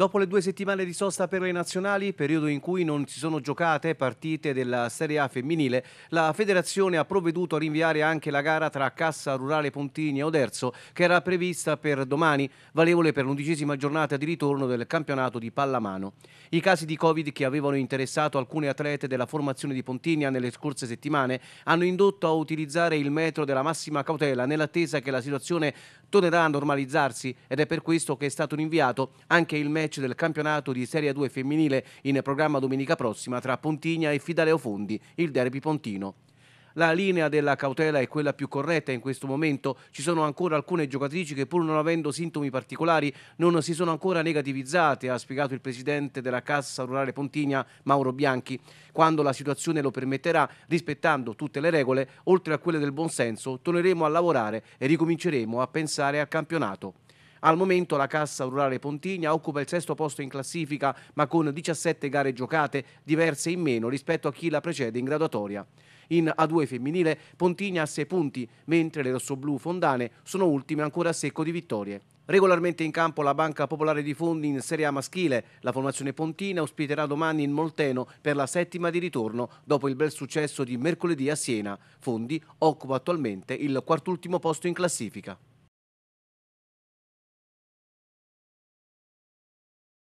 Dopo le due settimane di sosta per le nazionali, periodo in cui non si sono giocate partite della Serie A femminile, la federazione ha provveduto a rinviare anche la gara tra Cassa Rurale Pontini e Oderzo, che era prevista per domani, valevole per l'undicesima giornata di ritorno del campionato di pallamano. I casi di Covid che avevano interessato alcune atlete della formazione di Pontinia nelle scorse settimane hanno indotto a utilizzare il metro della massima cautela nell'attesa che la situazione tornerà a normalizzarsi ed è per questo che è stato rinviato anche il metro match del campionato di Serie 2 femminile in programma domenica prossima tra Pontigna e Fidaleo Fondi, il derby pontino. La linea della cautela è quella più corretta in questo momento. Ci sono ancora alcune giocatrici che pur non avendo sintomi particolari non si sono ancora negativizzate, ha spiegato il presidente della Cassa Rurale Pontigna, Mauro Bianchi. Quando la situazione lo permetterà, rispettando tutte le regole, oltre a quelle del buonsenso, torneremo a lavorare e ricominceremo a pensare al campionato. Al momento la Cassa Rurale Pontigna occupa il sesto posto in classifica ma con 17 gare giocate, diverse in meno rispetto a chi la precede in graduatoria. In A2 femminile Pontigna ha 6 punti, mentre le rossoblu fondane sono ultime ancora a secco di vittorie. Regolarmente in campo la Banca Popolare di Fondi in Serie A maschile. La formazione Pontina ospiterà domani in Molteno per la settima di ritorno dopo il bel successo di mercoledì a Siena. Fondi occupa attualmente il quartultimo posto in classifica.